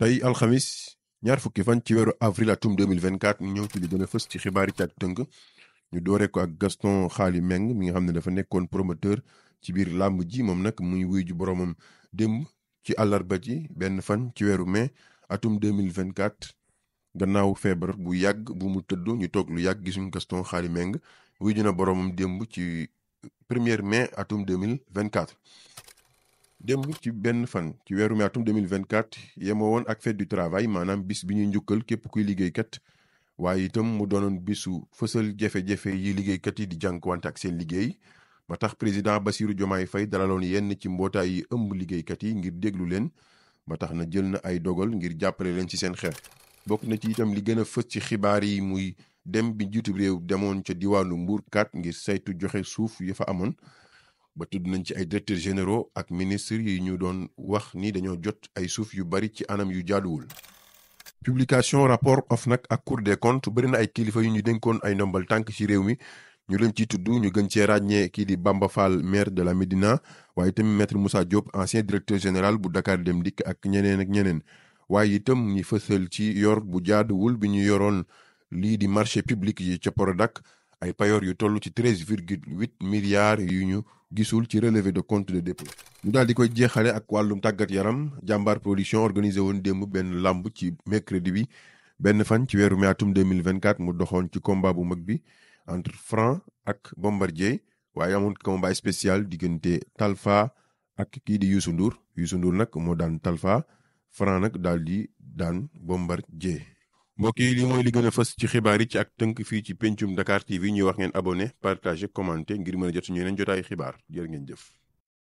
tey alxamis ñaar fukki fan ci wéru avril atum 2024 ñu ñëw ci li gën a fës ci xibaari tàgg tënk ñu doore ko ak Gaston Xaali Meng mi nga xam ne dafa nekkoon promoteur ci biir làmb ji moom nag muy wuy ju boromam démb ci àllarba ji benn fan ci wéru mai atum 2024 gannaaw feebar bu yàgg bu mu tëdd ñu toog lu yàgg gisuñ Gaston Xaali Meng wuy ju na boromam démb ci 1er mai atum 2024 démb ci benn fan ci weeru mai atum 2024 yemoo woon ak fête du travail maanaam bis bi ñuy njukkal képp kuy liggéeykat waaye itam mu doonoon bisu fësal jafe-jafe yi liggéeykat yi di jànkuwante ak seen liggéey ba tax président Bassirou Diomaye Faye dalaloon yenn ci mbootaay yi ëmb liggéeykat yi ngir déglu leen ba tax na jël na ay dogal ngir jàppale leen ci seen xeex bokk na ci itam li gën a fës ci xibaar yi muy dem bi njiitu réew demoon ca diwaanu Mbour 4 ngir saytu joxe suuf ya fa amoon ba tudd nañ ci ay directeurs généraux ak ministres yi ñu doon wax ni dañoo jot ay suuf yu bari ci anam yu jaaduwul. publication rapport nag ak Cour des comptes bari na ay kilifa yu ñu dénkoon ay ndombal tànk ci réew mi ñu leen ciy tudd ñu gën cee ràññee kii di Bamba Fall maire de la Médina waaye itam maître Moussa Diop ancien directeur général bu Dakar Dem Dikk ak ñeneen ak ñeneen waaye itam ñi fësal ci yor bu jaaduwul bi ñu yoroon lii di marché public yi ca Prodac ay payoor yu tollu ci 13,8 milliards yu ñu gisul ci relevé de compte de dépôt ñu daal di koy jeexale ak wàllum tàggat yaram jàmbaar production organisé woon démb benn lamb ci mercredi bi benn fan ci weeru mai 2024 mu doxoon ci combat bu mag bi entre Franc ak Bombardier waaye amoon combat spécial diggante Talfa ak kii di Youssou Ndour Youssou Ndour nag moo daan Talfa Franc nag daal di daan Bombardier mbokk yi li mooy li gën a fës ci xibaar yi ci ak tënk fii ci pencum Dakar TV ñuy wax ngeen abonné partagé commenté ngir mën a jot suñu yeneen jotaayu xibaar jërë ngeen jëf.